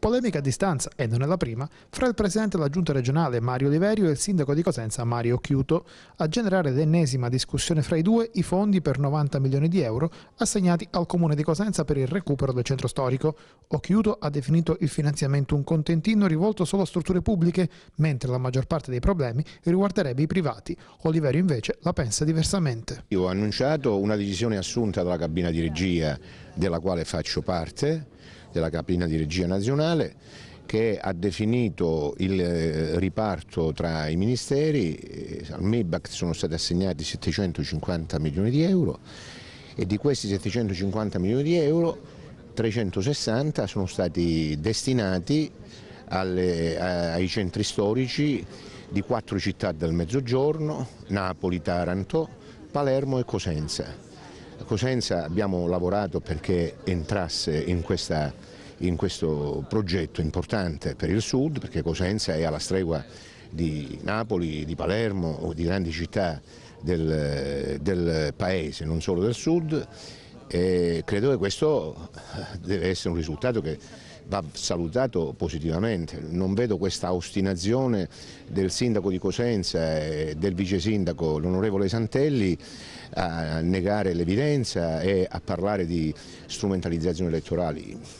Polemica a distanza, e non è la prima, fra il presidente della giunta regionale Mario Oliverio e il sindaco di Cosenza Mario Chiuto, a generare l'ennesima discussione fra i due i fondi per 90 milioni di euro assegnati al comune di Cosenza per il recupero del centro storico. Occhiuto ha definito il finanziamento un contentino rivolto solo a strutture pubbliche, mentre la maggior parte dei problemi riguarderebbe i privati. Oliverio invece la pensa diversamente. Io ho annunciato una decisione assunta dalla cabina di regia della quale faccio parte, della cabina di regia nazionale, che ha definito il eh, riparto tra i ministeri, eh, al MIBAC sono stati assegnati 750 milioni di euro e di questi 750 milioni di euro 360 sono stati destinati alle, eh, ai centri storici di quattro città del Mezzogiorno, Napoli, Taranto, Palermo e Cosenza. Cosenza abbiamo lavorato perché entrasse in, questa, in questo progetto importante per il sud, perché Cosenza è alla stregua di Napoli, di Palermo o di grandi città del, del paese, non solo del sud, e credo che questo deve essere un risultato che va salutato positivamente. Non vedo questa ostinazione del sindaco di Cosenza e del vice sindaco, l'onorevole Santelli, a negare l'evidenza e a parlare di strumentalizzazioni elettorali.